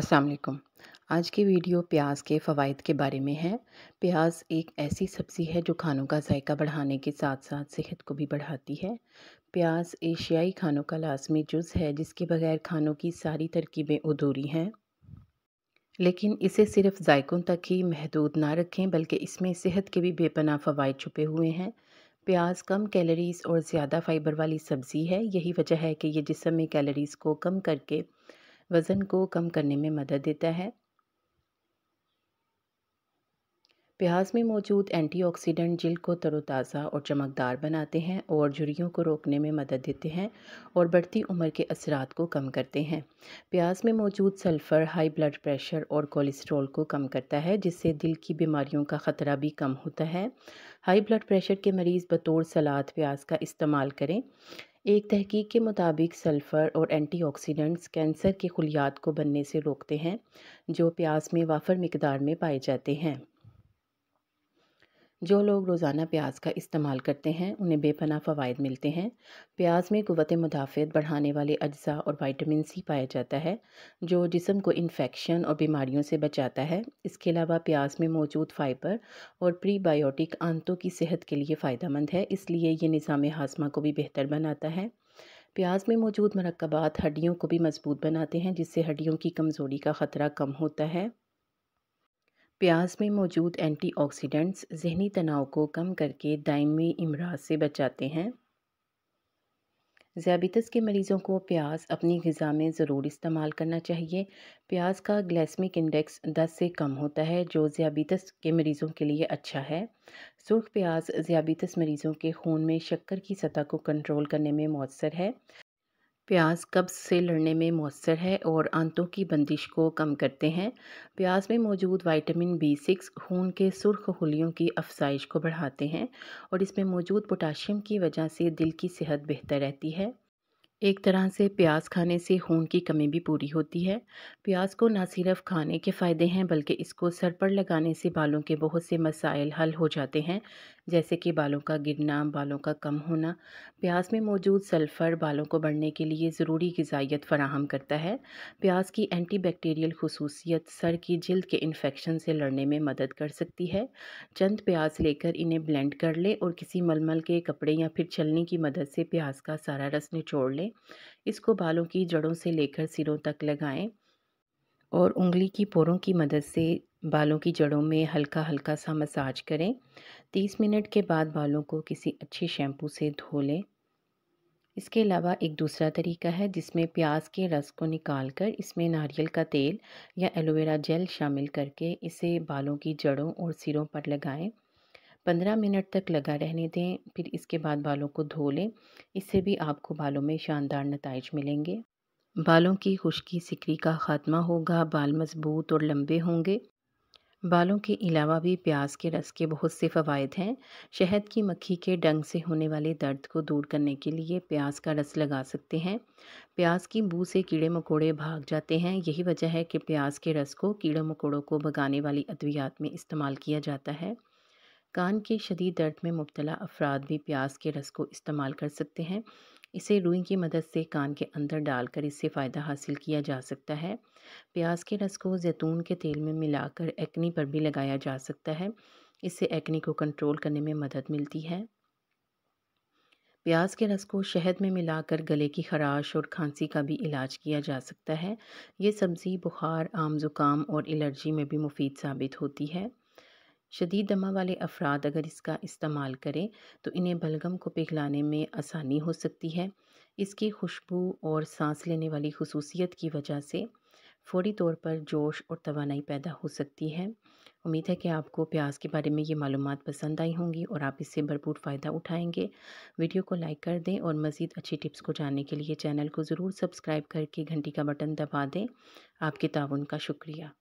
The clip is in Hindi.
असलकम आज की वीडियो प्याज के फ़वाद के बारे में है प्याज एक ऐसी सब्ज़ी है जो खानों का जायका बढ़ाने के साथ साथ सेहत को भी बढ़ाती है प्याज एशियाई खानों का लाजमी जुज़ है जिसके बगैर खानों की सारी तरकीबें अधूरी हैं लेकिन इसे सिर्फ जायकों तक ही महदूद ना रखें बल्कि इसमें सेहत के भी बेपना फ़वाद छुपे हुए हैं प्याज कम कैलोरीज़ और ज़्यादा फाइबर वाली सब्ज़ी है यही वजह है कि ये जिसम में कैलोरीज़ को कम करके वज़न को कम करने में मदद देता है प्याज में मौजूद एंटीऑक्सीडेंट जिल को तरोताज़ा और चमकदार बनाते हैं और झुरियों को रोकने में मदद देते हैं और बढ़ती उम्र के असरात को कम करते हैं प्याज में मौजूद सल्फ़र हाई ब्लड प्रेशर और कोलेस्ट्रॉल को कम करता है जिससे दिल की बीमारियों का ख़तरा भी कम होता है हाई ब्लड प्रेशर के मरीज़ बतौर सलाद प्याज का इस्तेमाल करें एक तहकीक के मुताबिक सल्फ़र और एंटीऑक्सीडेंट्स कैंसर के खुलियात को बनने से रोकते हैं जो प्याज में वाफर मकदार में पाए जाते हैं जो लोग रोज़ाना प्याज का इस्तेमाल करते हैं उन्हें बेपना फ़वाद मिलते हैं प्याज में कुत मुदाफ़त बढ़ाने वाले अज्जा और वाइटमिन सी पाया जाता है जो जिसम को इन्फेक्शन और बीमारियों से बचाता है इसके अलावा प्याज में मौजूद फ़ाइबर और प्रीबायोटिक आंतों की सेहत के लिए फ़ायदा है इसलिए ये निज़ाम हाजमा को भी बेहतर बनाता है प्याज में मौजूद मरकबात हड्डियों को भी मजबूत बनाते हैं जिससे हड्डियों की कमज़ोरी का ख़तरा कम होता है प्याज में मौजूद एंटीऑक्सीडेंट्स जहनी तनाव को कम करके दायमी इमराज से बचाते हैं ज़्याबितस के मरीज़ों को प्याज अपनी गज़ा में ज़रूर इस्तेमाल करना चाहिए प्याज का ग्लैसमिक इंडेक्स 10 से कम होता है जो ज़्याबितस के मरीज़ों के लिए अच्छा है सुर्ख प्याज ज़्याबितस मरीज़ों के खून में शक्कर की सतह को कंट्रोल करने में मौसर है प्याज कब्ज़ से लड़ने में मौसर है और आंतों की बंदिश को कम करते हैं प्याज में मौजूद विटामिन बी सिक्स खून के सुर्ख खुलियों की अफसाइश को बढ़ाते हैं और इसमें मौजूद पोटाशियम की वजह से दिल की सेहत बेहतर रहती है एक तरह से प्याज खाने से खून की कमी भी पूरी होती है प्याज को ना सिर्फ खाने के फ़ायदे हैं बल्कि इसको सर पर लगाने से बालों के बहुत से मसाइल हल हो जाते हैं जैसे कि बालों का गिरना बालों का कम होना प्याज में मौजूद सल्फ़र बालों को बढ़ने के लिए ज़रूरी गजाइत फराहम करता है प्याज की एंटी बैक्टीरियल खसूसियत सर की जल्द के इन्फेक्शन से लड़ने में मदद कर सकती है चंद प्याज लेकर इन्हें ब्लेंड कर लें और किसी मलमल के कपड़े या फिर छलनी की मदद से प्याज का सारा रस निचोड़ लें इसको बालों की जड़ों से लेकर सिरों तक लगाएं और उंगली की पोरों की मदद से बालों की जड़ों में हल्का हल्का सा मसाज करें 30 मिनट के बाद बालों को किसी अच्छे शैम्पू से धो लें इसके अलावा एक दूसरा तरीका है जिसमें प्याज के रस को निकाल कर इसमें नारियल का तेल या एलोवेरा जेल शामिल करके इसे बालों की जड़ों और सिरों पर लगाएं पंद्रह मिनट तक लगा रहने दें फिर इसके बाद बालों को धो लें इससे भी आपको बालों में शानदार नतज मिलेंगे बालों की खुश्की सिकरी का ख़ात्मा होगा बाल मजबूत और लंबे होंगे बालों के अलावा भी प्याज के रस के बहुत से फ़वाद हैं शहद की मक्खी के डंग से होने वाले दर्द को दूर करने के लिए प्याज का रस लगा सकते हैं प्याज की बू से कीड़े मकोड़े भाग जाते हैं यही वजह है कि प्याज के रस को कीड़े मकोड़ों को भगाने वाली अद्वियात में इस्तेमाल किया जाता है कान के शदीद दर्द में मुबतला अफराद भी प्याज के रस को इस्तेमाल कर सकते हैं इसे रुई की मदद से कान के अंदर डालकर इससे फ़ायदा हासिल किया जा सकता है प्याज के रस को जैतून के तेल में मिलाकर एक्नी पर भी लगाया जा सकता है इससे एक्नी को कंट्रोल करने में मदद मिलती है प्याज के रस को शहद में मिलाकर गले की खराश और खांसी का भी इलाज किया जा सकता है ये सब्ज़ी बुखार आम ज़ुकाम और एलर्जी में भी मुफीद साबित होती है शदीद दमा वाले अफराद अगर इसका इस्तेमाल करें तो इन्हें बलगम को पिघलाने में आसानी हो सकती है इसकी खुशबू और सांस लेने वाली खसूसियत की वजह से फौरी तौर पर जोश और तोानाई पैदा हो सकती है उम्मीद है कि आपको प्याज के बारे में ये मालूम पसंद आई होंगी और आप इससे भरपूर फ़ायदा उठाएँगे वीडियो को लाइक कर दें और मज़ीद अच्छी टिप्स को जानने के लिए चैनल को ज़रूर सब्सक्राइब करके घंटी का बटन दबा दें आपके ताउन का शुक्रिया